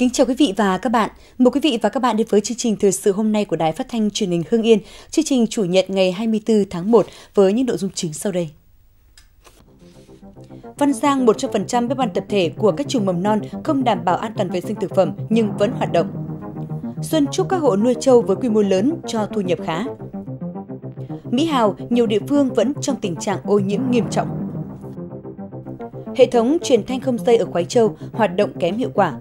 Kính chào quý vị và các bạn. Mời quý vị và các bạn đến với chương trình thời sự hôm nay của Đài Phát thanh Truyền hình Hương Yên, chương trình chủ nhật ngày 24 tháng 1 với những nội dung chính sau đây. Văn Giang 100% bếp ăn tập thể của các trường mầm non không đảm bảo an toàn vệ sinh thực phẩm nhưng vẫn hoạt động. Xuân chúc các hộ nuôi trâu với quy mô lớn cho thu nhập khá. Mỹ Hào, nhiều địa phương vẫn trong tình trạng ô nhiễm nghiêm trọng. Hệ thống truyền thanh không dây ở Khoái Châu hoạt động kém hiệu quả,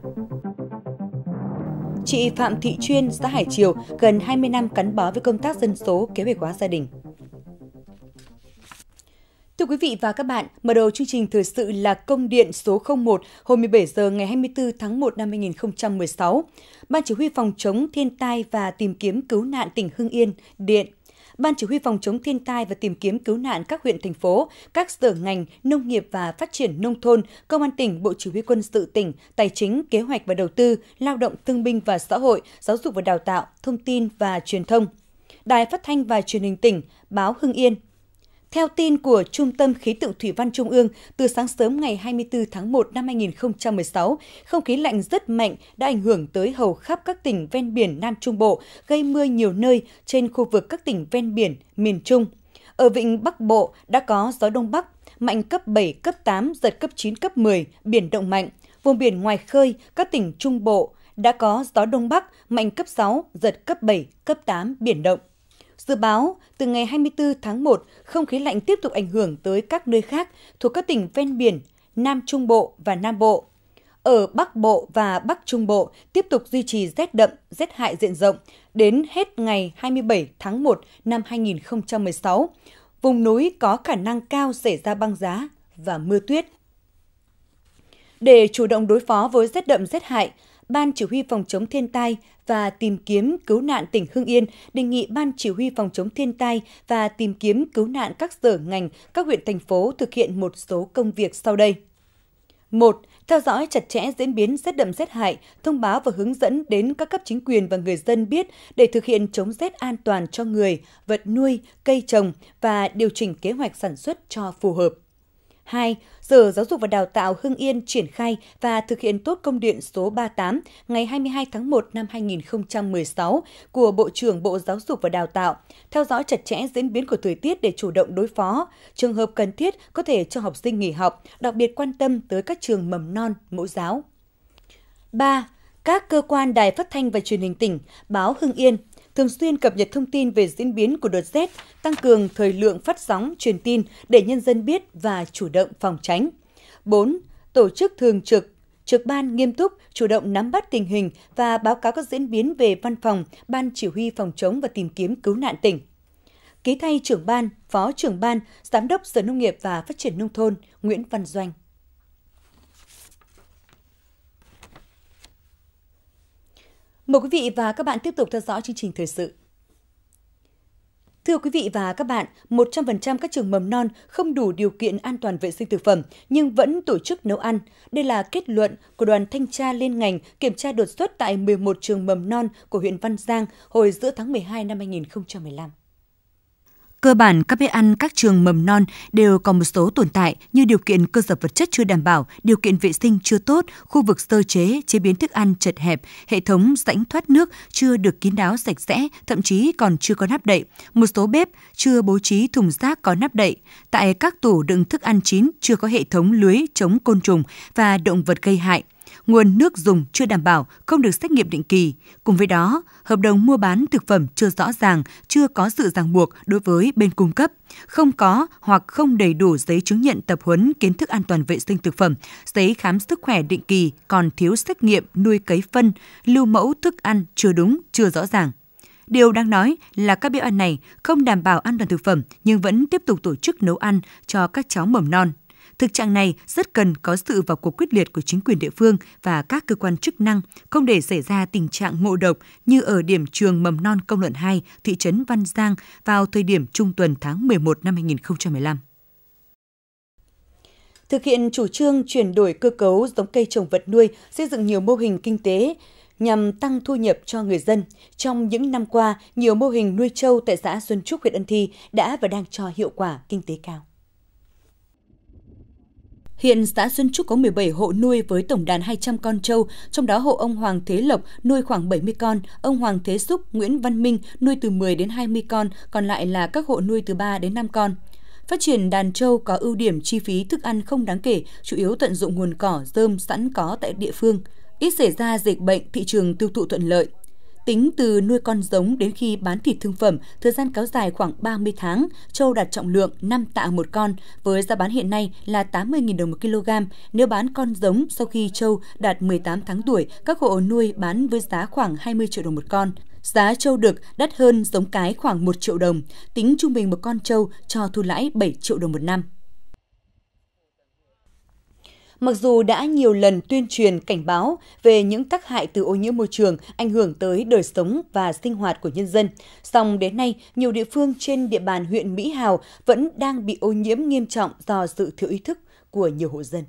chị Phạm Thị Chuyên, xã Hải Triều, gần 20 năm gắn bó với công tác dân số, kế hoạch hóa gia đình. Thưa quý vị và các bạn, mở đầu chương trình thời sự là công điện số 01 hồi 17 giờ ngày 24 tháng 1 năm 2016. Ban chỉ huy phòng chống thiên tai và tìm kiếm cứu nạn tỉnh Hưng Yên điện Ban Chỉ huy Phòng chống thiên tai và tìm kiếm cứu nạn các huyện, thành phố, các sở ngành, nông nghiệp và phát triển nông thôn, Công an tỉnh, Bộ Chỉ huy quân sự tỉnh, Tài chính, Kế hoạch và Đầu tư, Lao động, Thương binh và Xã hội, Giáo dục và Đào tạo, Thông tin và Truyền thông. Đài Phát thanh và Truyền hình tỉnh, Báo Hưng Yên, theo tin của Trung tâm Khí tượng Thủy văn Trung ương, từ sáng sớm ngày 24 tháng 1 năm 2016, không khí lạnh rất mạnh đã ảnh hưởng tới hầu khắp các tỉnh ven biển Nam Trung Bộ, gây mưa nhiều nơi trên khu vực các tỉnh ven biển miền Trung. Ở vịnh Bắc Bộ đã có gió Đông Bắc, mạnh cấp 7, cấp 8, giật cấp 9, cấp 10, biển động mạnh. Vùng biển ngoài khơi, các tỉnh Trung Bộ đã có gió Đông Bắc, mạnh cấp 6, giật cấp 7, cấp 8, biển động. Dự báo, từ ngày 24 tháng 1, không khí lạnh tiếp tục ảnh hưởng tới các nơi khác thuộc các tỉnh ven biển, Nam Trung Bộ và Nam Bộ. Ở Bắc Bộ và Bắc Trung Bộ tiếp tục duy trì rét đậm, rét hại diện rộng đến hết ngày 27 tháng 1 năm 2016. Vùng núi có khả năng cao xảy ra băng giá và mưa tuyết. Để chủ động đối phó với rét đậm rét hại, Ban Chỉ huy Phòng chống thiên tai và tìm kiếm cứu nạn tỉnh Hưng Yên đề nghị Ban Chỉ huy Phòng chống thiên tai và tìm kiếm cứu nạn các sở ngành, các huyện thành phố thực hiện một số công việc sau đây. 1. Theo dõi chặt chẽ diễn biến rét đậm rét hại, thông báo và hướng dẫn đến các cấp chính quyền và người dân biết để thực hiện chống rét an toàn cho người, vật nuôi, cây trồng và điều chỉnh kế hoạch sản xuất cho phù hợp. 2. Sở Giáo dục và Đào tạo Hưng Yên triển khai và thực hiện tốt công điện số 38 ngày 22 tháng 1 năm 2016 của Bộ trưởng Bộ Giáo dục và Đào tạo, theo dõi chặt chẽ diễn biến của thời tiết để chủ động đối phó. Trường hợp cần thiết có thể cho học sinh nghỉ học, đặc biệt quan tâm tới các trường mầm non, mẫu giáo. 3 các cơ quan đài phát thanh và truyền hình tỉnh, báo Hưng Yên thường xuyên cập nhật thông tin về diễn biến của đợt rét, tăng cường thời lượng phát sóng truyền tin để nhân dân biết và chủ động phòng tránh. 4. Tổ chức thường trực trực ban nghiêm túc, chủ động nắm bắt tình hình và báo cáo các diễn biến về văn phòng, ban chỉ huy phòng chống và tìm kiếm cứu nạn tỉnh. Ký thay trưởng ban, phó trưởng ban, giám đốc Sở Nông nghiệp và Phát triển Nông thôn Nguyễn Văn Doanh. Mời quý vị và các bạn tiếp tục theo dõi chương trình thời sự. Thưa quý vị và các bạn, 100% các trường mầm non không đủ điều kiện an toàn vệ sinh thực phẩm nhưng vẫn tổ chức nấu ăn. Đây là kết luận của đoàn thanh tra liên ngành kiểm tra đột xuất tại 11 trường mầm non của huyện Văn Giang hồi giữa tháng 12 năm 2015. Cơ bản, các bếp ăn các trường mầm non đều có một số tồn tại như điều kiện cơ sở vật chất chưa đảm bảo, điều kiện vệ sinh chưa tốt, khu vực sơ chế, chế biến thức ăn chật hẹp, hệ thống rãnh thoát nước chưa được kín đáo sạch sẽ, thậm chí còn chưa có nắp đậy. Một số bếp chưa bố trí thùng rác có nắp đậy. Tại các tủ đựng thức ăn chín chưa có hệ thống lưới chống côn trùng và động vật gây hại nguồn nước dùng chưa đảm bảo, không được xét nghiệm định kỳ. Cùng với đó, hợp đồng mua bán thực phẩm chưa rõ ràng, chưa có sự ràng buộc đối với bên cung cấp, không có hoặc không đầy đủ giấy chứng nhận tập huấn kiến thức an toàn vệ sinh thực phẩm, giấy khám sức khỏe định kỳ còn thiếu xét nghiệm nuôi cấy phân, lưu mẫu thức ăn chưa đúng, chưa rõ ràng. Điều đang nói là các bếp ăn này không đảm bảo an toàn thực phẩm nhưng vẫn tiếp tục tổ chức nấu ăn cho các cháu mầm non. Thực trạng này rất cần có sự vào cuộc quyết liệt của chính quyền địa phương và các cơ quan chức năng, không để xảy ra tình trạng ngộ độc như ở điểm trường mầm non công luận 2, thị trấn Văn Giang vào thời điểm trung tuần tháng 11 năm 2015 thực hiện chủ trương chuyển đổi cơ cấu giống cây trồng vật nuôi, xây dựng nhiều mô hình kinh tế nhằm tăng thu nhập cho người dân. Trong những năm qua, nhiều mô hình nuôi trâu tại xã Xuân Trúc, huyện Ân Thi đã và đang cho hiệu quả kinh tế cao. Hiện xã Xuân Trúc có 17 hộ nuôi với tổng đàn 200 con trâu, trong đó hộ ông Hoàng Thế Lộc nuôi khoảng 70 con, ông Hoàng Thế Xúc, Nguyễn Văn Minh nuôi từ 10 đến 20 con, còn lại là các hộ nuôi từ 3 đến 5 con. Phát triển đàn trâu có ưu điểm chi phí thức ăn không đáng kể, chủ yếu tận dụng nguồn cỏ, dơm sẵn có tại địa phương. Ít xảy ra dịch bệnh, thị trường tiêu thụ thuận lợi. Tính từ nuôi con giống đến khi bán thịt thương phẩm, thời gian kéo dài khoảng 30 tháng, trâu đạt trọng lượng 5 tạ một con, với giá bán hiện nay là 80.000 đồng một kg. Nếu bán con giống sau khi trâu đạt 18 tháng tuổi, các hộ nuôi bán với giá khoảng 20 triệu đồng một con. Giá trâu đực đắt hơn giống cái khoảng 1 triệu đồng, tính trung bình một con trâu cho thu lãi 7 triệu đồng một năm. Mặc dù đã nhiều lần tuyên truyền cảnh báo về những tác hại từ ô nhiễm môi trường ảnh hưởng tới đời sống và sinh hoạt của nhân dân, song đến nay nhiều địa phương trên địa bàn huyện Mỹ Hào vẫn đang bị ô nhiễm nghiêm trọng do sự thiếu ý thức của nhiều hộ dân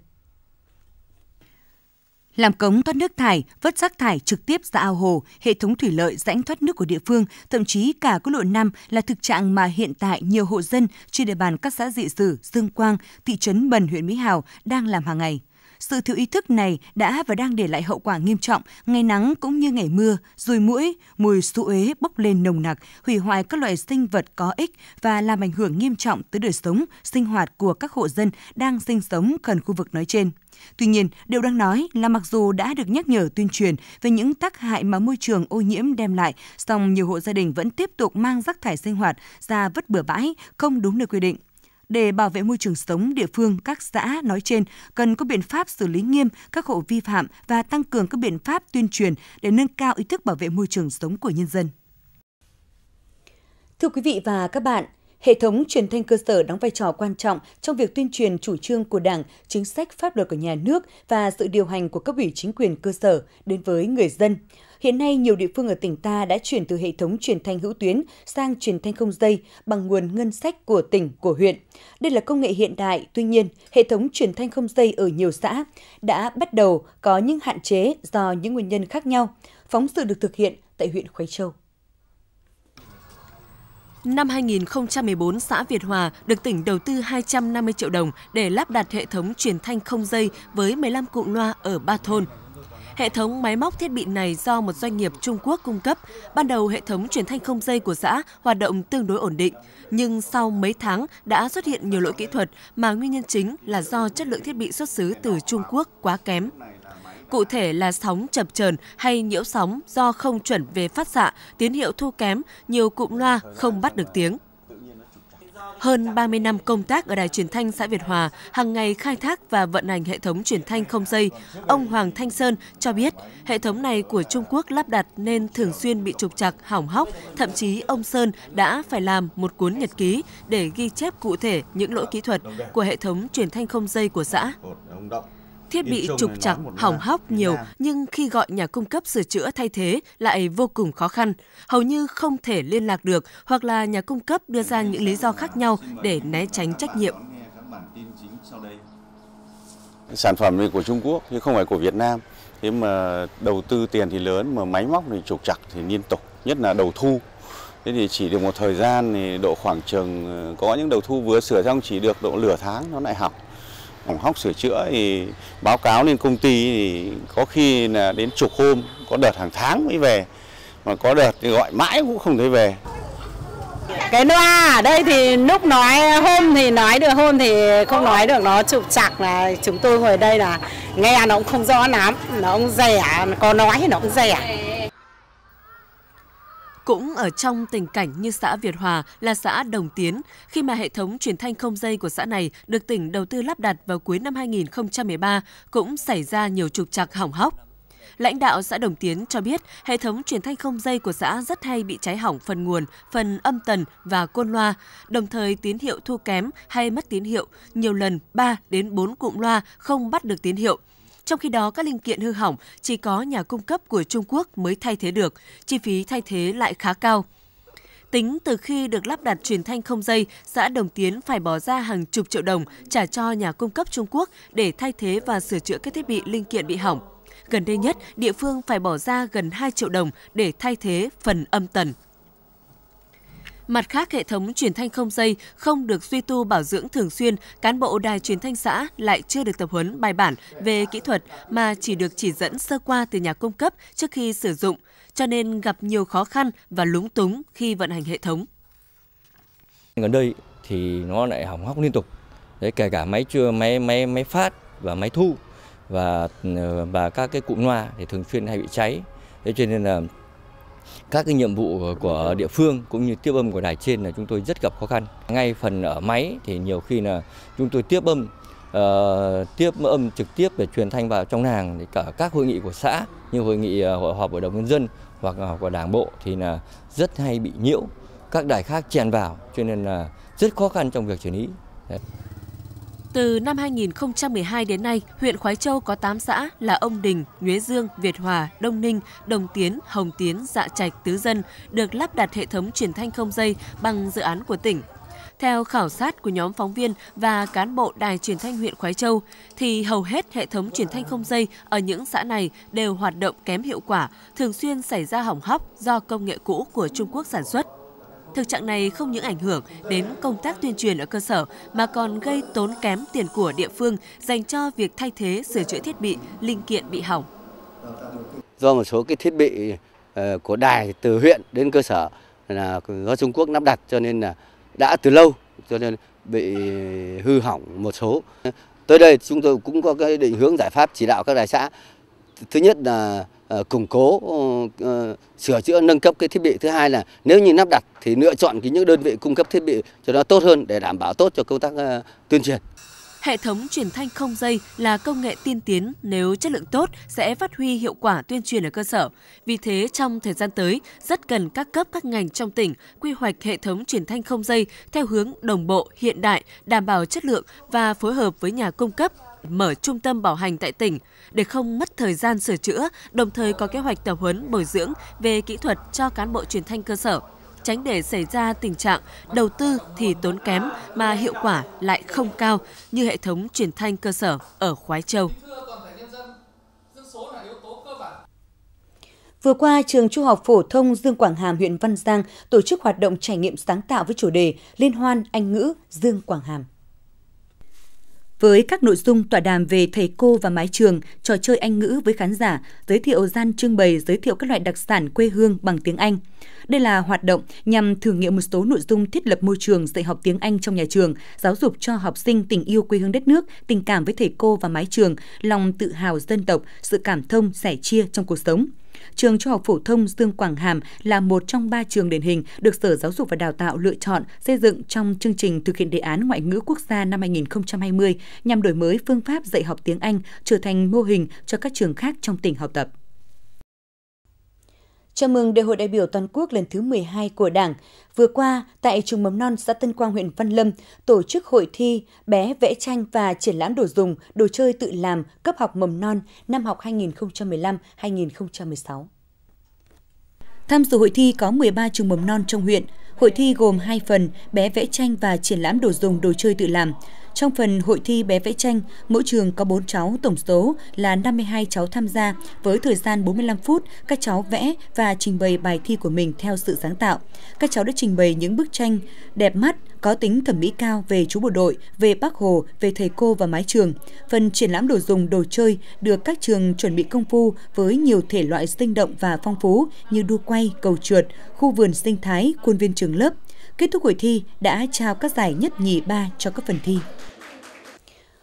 làm cống thoát nước thải, vứt rác thải trực tiếp ra ao hồ, hệ thống thủy lợi rãnh thoát nước của địa phương, thậm chí cả quốc lộ 5 là thực trạng mà hiện tại nhiều hộ dân trên địa bàn các xã Dị Sử, Dương Quang, thị trấn Bần, huyện Mỹ Hào đang làm hàng ngày. Sự thiếu ý thức này đã và đang để lại hậu quả nghiêm trọng, ngày nắng cũng như ngày mưa, rùi mũi, mùi xú ế bốc lên nồng nặc, hủy hoại các loại sinh vật có ích và làm ảnh hưởng nghiêm trọng tới đời sống, sinh hoạt của các hộ dân đang sinh sống gần khu vực nói trên. Tuy nhiên, điều đang nói là mặc dù đã được nhắc nhở tuyên truyền về những tác hại mà môi trường ô nhiễm đem lại, song nhiều hộ gia đình vẫn tiếp tục mang rác thải sinh hoạt ra vứt bừa bãi không đúng nơi quy định. Để bảo vệ môi trường sống, địa phương, các xã nói trên cần có biện pháp xử lý nghiêm các hộ vi phạm và tăng cường các biện pháp tuyên truyền để nâng cao ý thức bảo vệ môi trường sống của nhân dân. Thưa quý vị và các bạn, hệ thống truyền thanh cơ sở đóng vai trò quan trọng trong việc tuyên truyền chủ trương của Đảng, chính sách pháp luật của nhà nước và sự điều hành của cấp ủy chính quyền cơ sở đến với người dân. Hiện nay, nhiều địa phương ở tỉnh ta đã chuyển từ hệ thống truyền thanh hữu tuyến sang truyền thanh không dây bằng nguồn ngân sách của tỉnh, của huyện. Đây là công nghệ hiện đại, tuy nhiên, hệ thống truyền thanh không dây ở nhiều xã đã bắt đầu có những hạn chế do những nguyên nhân khác nhau. Phóng sự được thực hiện tại huyện Khuấy Châu. Năm 2014, xã Việt Hòa được tỉnh đầu tư 250 triệu đồng để lắp đặt hệ thống truyền thanh không dây với 15 cụm loa ở ba thôn Hệ thống máy móc thiết bị này do một doanh nghiệp Trung Quốc cung cấp. Ban đầu hệ thống truyền thanh không dây của xã hoạt động tương đối ổn định, nhưng sau mấy tháng đã xuất hiện nhiều lỗi kỹ thuật mà nguyên nhân chính là do chất lượng thiết bị xuất xứ từ Trung Quốc quá kém. Cụ thể là sóng chập chờn hay nhiễu sóng do không chuẩn về phát xạ, tín hiệu thu kém, nhiều cụm loa không bắt được tiếng. Hơn 30 năm công tác ở Đài Truyền thanh xã Việt Hòa, hàng ngày khai thác và vận hành hệ thống truyền thanh không dây, ông Hoàng Thanh Sơn cho biết hệ thống này của Trung Quốc lắp đặt nên thường xuyên bị trục trặc, hỏng hóc, thậm chí ông Sơn đã phải làm một cuốn nhật ký để ghi chép cụ thể những lỗi kỹ thuật của hệ thống truyền thanh không dây của xã. Thiết bị trục trặc, hỏng hóc nhiều nhưng khi gọi nhà cung cấp sửa chữa thay thế lại vô cùng khó khăn, hầu như không thể liên lạc được hoặc là nhà cung cấp đưa ra những lý do khác nhau để né tránh trách nhiệm. Sản phẩm này của Trung Quốc chứ không phải của Việt Nam. Thế mà đầu tư tiền thì lớn mà máy móc thì trục trặc thì liên tục, nhất là đầu thu Thế thì chỉ được một thời gian thì độ khoảng chừng ờ, có những đầu thu vừa sửa xong chỉ được độ nửa tháng nó lại hỏng hỏng hóc sửa chữa thì báo cáo lên công ty thì có khi là đến chục hôm, có đợt hàng tháng mới về. Mà có đợt thì gọi mãi cũng không thấy về. Cái loa ở à, đây thì lúc nói hôm thì nói được, hôm thì không nói được, nó trục chặt là chúng tôi ngồi đây là nghe nó cũng không rõ lắm, nó cũng rẻ, có nói thì nó cũng rẻ. Cũng ở trong tình cảnh như xã Việt Hòa là xã Đồng Tiến, khi mà hệ thống truyền thanh không dây của xã này được tỉnh đầu tư lắp đặt vào cuối năm 2013 cũng xảy ra nhiều trục trặc hỏng hóc. Lãnh đạo xã Đồng Tiến cho biết hệ thống truyền thanh không dây của xã rất hay bị cháy hỏng phần nguồn, phần âm tần và côn loa, đồng thời tín hiệu thu kém hay mất tín hiệu, nhiều lần 3 đến 4 cụm loa không bắt được tín hiệu. Trong khi đó, các linh kiện hư hỏng chỉ có nhà cung cấp của Trung Quốc mới thay thế được, chi phí thay thế lại khá cao. Tính từ khi được lắp đặt truyền thanh không dây, xã Đồng Tiến phải bỏ ra hàng chục triệu đồng trả cho nhà cung cấp Trung Quốc để thay thế và sửa chữa các thiết bị linh kiện bị hỏng. Gần đây nhất, địa phương phải bỏ ra gần 2 triệu đồng để thay thế phần âm tần. Mặt khác, hệ thống truyền thanh không dây không được duy tu bảo dưỡng thường xuyên, cán bộ đài truyền thanh xã lại chưa được tập huấn bài bản về kỹ thuật mà chỉ được chỉ dẫn sơ qua từ nhà cung cấp trước khi sử dụng, cho nên gặp nhiều khó khăn và lúng túng khi vận hành hệ thống. Gần đây thì nó lại hỏng hóc liên tục, đấy kể cả máy chưa máy máy máy phát và máy thu và ờ, và các cái cụm loa thì thường xuyên hay bị cháy. Thế cho nên là các cái nhiệm vụ của địa phương cũng như tiếp âm của đài trên là chúng tôi rất gặp khó khăn. Ngay phần ở máy thì nhiều khi là chúng tôi tiếp âm uh, tiếp âm trực tiếp để truyền thanh vào trong làng thì cả các hội nghị của xã như hội nghị ờ, hội họp hội đồng nhân dân hoặc là của đảng bộ thì là rất hay bị nhiễu các đài khác chèn vào cho nên là rất khó khăn trong việc xử lý. Từ năm 2012 đến nay, huyện Khói Châu có 8 xã là Ông Đình, Nhuế Dương, Việt Hòa, Đông Ninh, Đồng Tiến, Hồng Tiến, Dạ Trạch, Tứ Dân được lắp đặt hệ thống truyền thanh không dây bằng dự án của tỉnh. Theo khảo sát của nhóm phóng viên và cán bộ đài truyền thanh huyện Khói Châu, thì hầu hết hệ thống truyền thanh không dây ở những xã này đều hoạt động kém hiệu quả, thường xuyên xảy ra hỏng hóc do công nghệ cũ của Trung Quốc sản xuất. Thực trạng này không những ảnh hưởng đến công tác tuyên truyền ở cơ sở mà còn gây tốn kém tiền của địa phương dành cho việc thay thế sửa chữa thiết bị, linh kiện bị hỏng. Do một số cái thiết bị ờ, của đài từ huyện đến cơ sở là do Trung Quốc lắp đặt cho nên là đã từ lâu cho nên bị hư hỏng một số. Tới đây chúng tôi cũng có cái định hướng giải pháp chỉ đạo các đài xã. Thứ nhất là Ờ, củng cố ờ, ờ, sửa chữa nâng cấp cái thiết bị thứ hai là nếu như lắp đặt thì lựa chọn cái những đơn vị cung cấp thiết bị cho nó tốt hơn để đảm bảo tốt cho công tác tuyên truyền Hệ thống truyền thanh không dây là công nghệ tiên tiến nếu chất lượng tốt sẽ phát huy hiệu quả tuyên truyền ở cơ sở. Vì thế trong thời gian tới rất cần các cấp các ngành trong tỉnh quy hoạch hệ thống truyền thanh không dây theo hướng đồng bộ, hiện đại, đảm bảo chất lượng và phối hợp với nhà cung cấp, mở trung tâm bảo hành tại tỉnh để không mất thời gian sửa chữa, đồng thời có kế hoạch tập huấn bồi dưỡng về kỹ thuật cho cán bộ truyền thanh cơ sở, tránh để xảy ra tình trạng đầu tư thì tốn kém mà hiệu quả lại không cao như hệ thống truyền thanh cơ sở ở Khoái Châu. Vừa qua, trường Trung học phổ thông Dương Quảng Hàm huyện Văn Giang tổ chức hoạt động trải nghiệm sáng tạo với chủ đề Liên hoan Anh ngữ Dương Quảng Hàm với các nội dung tọa đàm về thầy cô và mái trường, trò chơi Anh ngữ với khán giả, giới thiệu gian trưng bày giới thiệu các loại đặc sản quê hương bằng tiếng Anh. Đây là hoạt động nhằm thử nghiệm một số nội dung thiết lập môi trường dạy học tiếng Anh trong nhà trường, giáo dục cho học sinh tình yêu quê hương đất nước, tình cảm với thầy cô và mái trường, lòng tự hào dân tộc, sự cảm thông, sẻ chia trong cuộc sống. Trường Trung học phổ thông Dương Quảng Hàm là một trong ba trường điển hình được Sở Giáo dục và Đào tạo lựa chọn xây dựng trong chương trình thực hiện đề án ngoại ngữ quốc gia năm 2020 nhằm đổi mới phương pháp dạy học tiếng Anh trở thành mô hình cho các trường khác trong tỉnh học tập. Chào mừng Đại hội đại biểu toàn quốc lần thứ 12 của Đảng. Vừa qua, tại trường mầm non xã Tân Quang huyện Văn Lâm, tổ chức hội thi bé vẽ tranh và triển lãm đồ dùng, đồ chơi tự làm cấp học mầm non năm học 2015-2016. Tham dự hội thi có 13 trường mầm non trong huyện. Hội thi gồm hai phần, bé vẽ tranh và triển lãm đồ dùng, đồ chơi tự làm. Trong phần hội thi bé vẽ tranh, mỗi trường có 4 cháu, tổng số là 52 cháu tham gia với thời gian 45 phút các cháu vẽ và trình bày bài thi của mình theo sự sáng tạo. Các cháu đã trình bày những bức tranh đẹp mắt, có tính thẩm mỹ cao về chú bộ đội, về bác Hồ, về thầy cô và mái trường. Phần triển lãm đồ dùng, đồ chơi được các trường chuẩn bị công phu với nhiều thể loại sinh động và phong phú như đua quay, cầu trượt, khu vườn sinh thái, khuôn viên trường lớp, Kết thúc hội thi đã trao các giải nhất nhì ba cho các phần thi.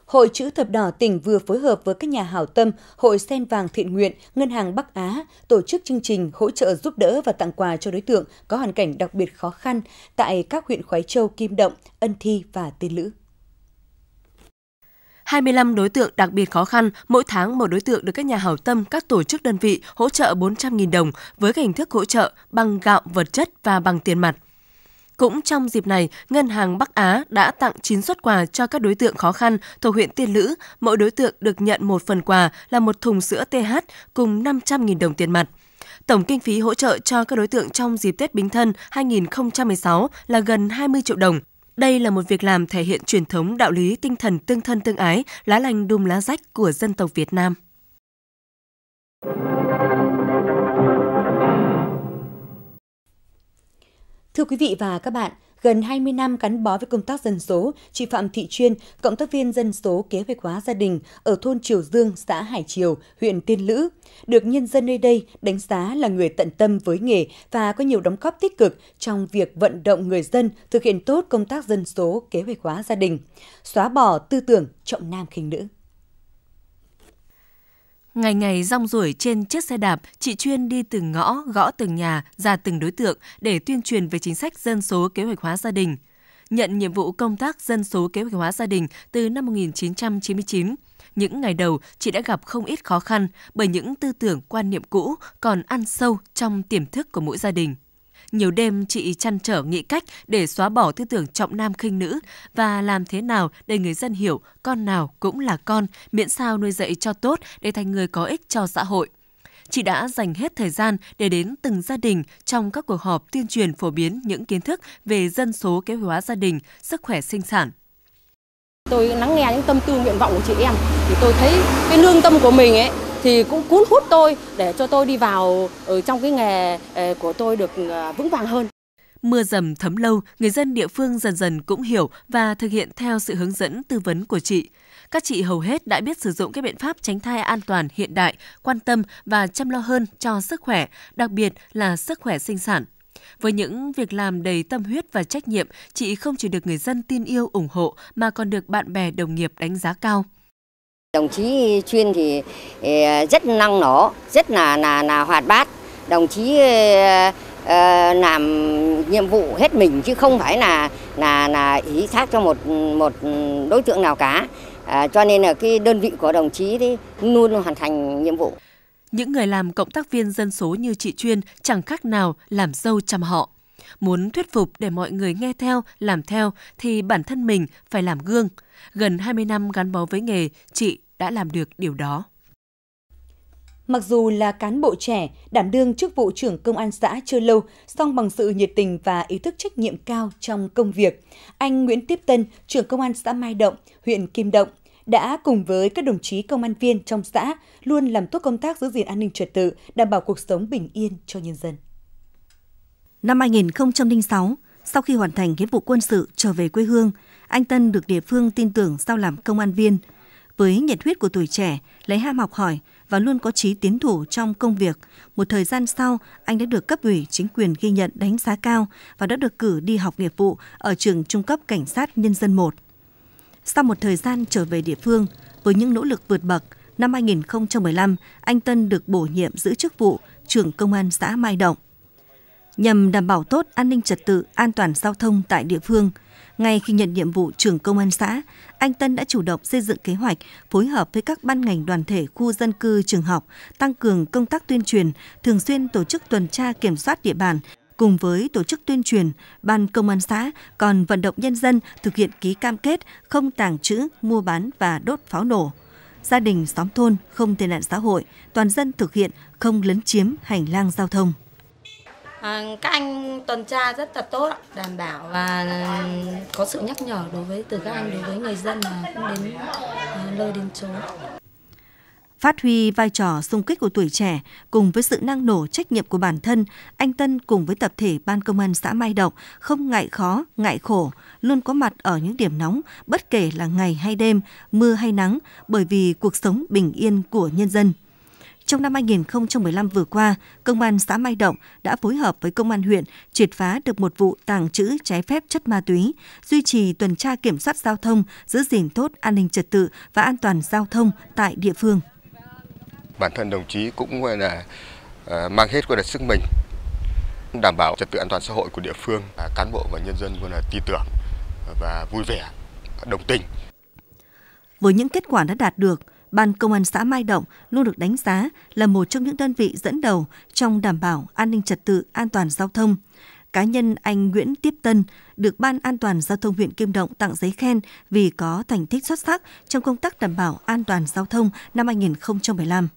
Hội Chữ Thập Đỏ tỉnh vừa phối hợp với các nhà hảo tâm, Hội Sen Vàng Thiện Nguyện, Ngân hàng Bắc Á tổ chức chương trình hỗ trợ giúp đỡ và tặng quà cho đối tượng có hoàn cảnh đặc biệt khó khăn tại các huyện Khói Châu, Kim Động, Ân Thi và Tiên Lữ. 25 đối tượng đặc biệt khó khăn, mỗi tháng một đối tượng được các nhà hảo tâm, các tổ chức đơn vị hỗ trợ 400.000 đồng với các hình thức hỗ trợ bằng gạo, vật chất và bằng tiền mặt. Cũng trong dịp này, Ngân hàng Bắc Á đã tặng 9 xuất quà cho các đối tượng khó khăn thuộc huyện Tiên Lữ. Mỗi đối tượng được nhận một phần quà là một thùng sữa TH cùng 500.000 đồng tiền mặt. Tổng kinh phí hỗ trợ cho các đối tượng trong dịp Tết Bính Thân 2016 là gần 20 triệu đồng. Đây là một việc làm thể hiện truyền thống đạo lý tinh thần tương thân tương ái, lá lành đùm lá rách của dân tộc Việt Nam. Thưa quý vị và các bạn, gần 20 năm gắn bó với công tác dân số, chị Phạm Thị Chuyên, cộng tác viên dân số kế hoạch hóa gia đình ở thôn Triều Dương, xã Hải Triều, huyện Tiên Lữ, được nhân dân nơi đây đánh giá là người tận tâm với nghề và có nhiều đóng góp tích cực trong việc vận động người dân thực hiện tốt công tác dân số kế hoạch hóa gia đình, xóa bỏ tư tưởng trọng nam khinh nữ. Ngày ngày rong ruổi trên chiếc xe đạp, chị Chuyên đi từng ngõ, gõ từng nhà, ra từng đối tượng để tuyên truyền về chính sách dân số kế hoạch hóa gia đình. Nhận nhiệm vụ công tác dân số kế hoạch hóa gia đình từ năm 1999, những ngày đầu chị đã gặp không ít khó khăn bởi những tư tưởng quan niệm cũ còn ăn sâu trong tiềm thức của mỗi gia đình. Nhiều đêm chị chăn trở nghĩ cách để xóa bỏ tư tưởng trọng nam khinh nữ và làm thế nào để người dân hiểu con nào cũng là con, miễn sao nuôi dạy cho tốt để thành người có ích cho xã hội chị đã dành hết thời gian để đến từng gia đình trong các cuộc họp tuyên truyền phổ biến những kiến thức về dân số kế hoạch hóa gia đình, sức khỏe sinh sản. Tôi lắng nghe những tâm tư nguyện vọng của chị em thì tôi thấy cái lương tâm của mình ấy thì cũng cuốn hút tôi để cho tôi đi vào ở ờ, trong cái nghề ờ, của tôi được ờ, vững vàng hơn. Mưa dầm thấm lâu, người dân địa phương dần dần cũng hiểu và thực hiện theo sự hướng dẫn tư vấn của chị. Các chị hầu hết đã biết sử dụng các biện pháp tránh thai an toàn hiện đại, quan tâm và chăm lo hơn cho sức khỏe, đặc biệt là sức khỏe sinh sản. Với những việc làm đầy tâm huyết và trách nhiệm, chị không chỉ được người dân tin yêu ủng hộ mà còn được bạn bè đồng nghiệp đánh giá cao đồng chí chuyên thì ờ, rất năng nổ rất là là là hoạt bát đồng chí ờ, ờ, làm nhiệm vụ hết mình chứ không phải là là là ý thác cho một một đối tượng nào cả cho nên là cái đơn vị của đồng chí thì luôn hoàn thành nhiệm vụ những người làm cộng tác viên dân số như chị chuyên chẳng khác nào làm dâu chăm họ muốn thuyết phục để mọi người nghe theo, làm theo thì bản thân mình phải làm gương. Gần 20 năm gắn bó với nghề, chị đã làm được điều đó. Mặc dù là cán bộ trẻ, đảm đương chức vụ trưởng công an xã chưa lâu, song bằng sự nhiệt tình và ý thức trách nhiệm cao trong công việc, anh Nguyễn Tiếp Tân, trưởng công an xã Mai Động, huyện Kim Động, đã cùng với các đồng chí công an viên trong xã luôn làm tốt công tác giữ gìn an ninh trật tự, đảm bảo cuộc sống bình yên cho nhân dân. Năm 2006, sau khi hoàn thành nghĩa vụ quân sự trở về quê hương, anh Tân được địa phương tin tưởng giao làm công an viên – với nhiệt huyết của tuổi trẻ, lấy ham học hỏi và luôn có chí tiến thủ trong công việc, một thời gian sau, anh đã được cấp ủy chính quyền ghi nhận đánh giá cao và đã được cử đi học nghiệp vụ ở trường trung cấp cảnh sát nhân dân 1. Sau một thời gian trở về địa phương, với những nỗ lực vượt bậc, năm 2015, anh Tân được bổ nhiệm giữ chức vụ trưởng công an xã Mai Động nhằm đảm bảo tốt an ninh trật tự, an toàn giao thông tại địa phương. Ngay khi nhận nhiệm vụ trưởng công an xã, anh Tân đã chủ động xây dựng kế hoạch phối hợp với các ban ngành đoàn thể khu dân cư trường học, tăng cường công tác tuyên truyền, thường xuyên tổ chức tuần tra kiểm soát địa bàn, cùng với tổ chức tuyên truyền, ban công an xã còn vận động nhân dân thực hiện ký cam kết không tàng trữ, mua bán và đốt pháo nổ. Gia đình xóm thôn không tệ nạn xã hội, toàn dân thực hiện không lấn chiếm hành lang giao thông. À, các anh tuần tra rất là tốt đảm bảo và ừ, có sự nhắc nhở đối với từ các anh đối với người dân là cũng đến à, nơi đến chỗ Phát huy vai trò xung kích của tuổi trẻ cùng với sự năng nổ trách nhiệm của bản thân, anh Tân cùng với tập thể Ban Công an xã Mai Động không ngại khó, ngại khổ, luôn có mặt ở những điểm nóng bất kể là ngày hay đêm, mưa hay nắng bởi vì cuộc sống bình yên của nhân dân. Trong năm 2015 vừa qua, Công an xã Mai Động đã phối hợp với Công an huyện triệt phá được một vụ tàng trữ trái phép chất ma túy, duy trì tuần tra kiểm soát giao thông, giữ gìn tốt an ninh trật tự và an toàn giao thông tại địa phương. Bản thân đồng chí cũng là ờ, mang hết gọi là sức mình đảm bảo trật tự an toàn xã hội của địa phương cán bộ và nhân dân luôn là tin tưởng và vui vẻ đồng tình với những kết quả đã đạt được Ban Công an xã Mai Động luôn được đánh giá là một trong những đơn vị dẫn đầu trong đảm bảo an ninh trật tự, an toàn giao thông. Cá nhân anh Nguyễn Tiếp Tân được Ban An toàn Giao thông huyện Kim Động tặng giấy khen vì có thành tích xuất sắc trong công tác đảm bảo an toàn giao thông năm 2015.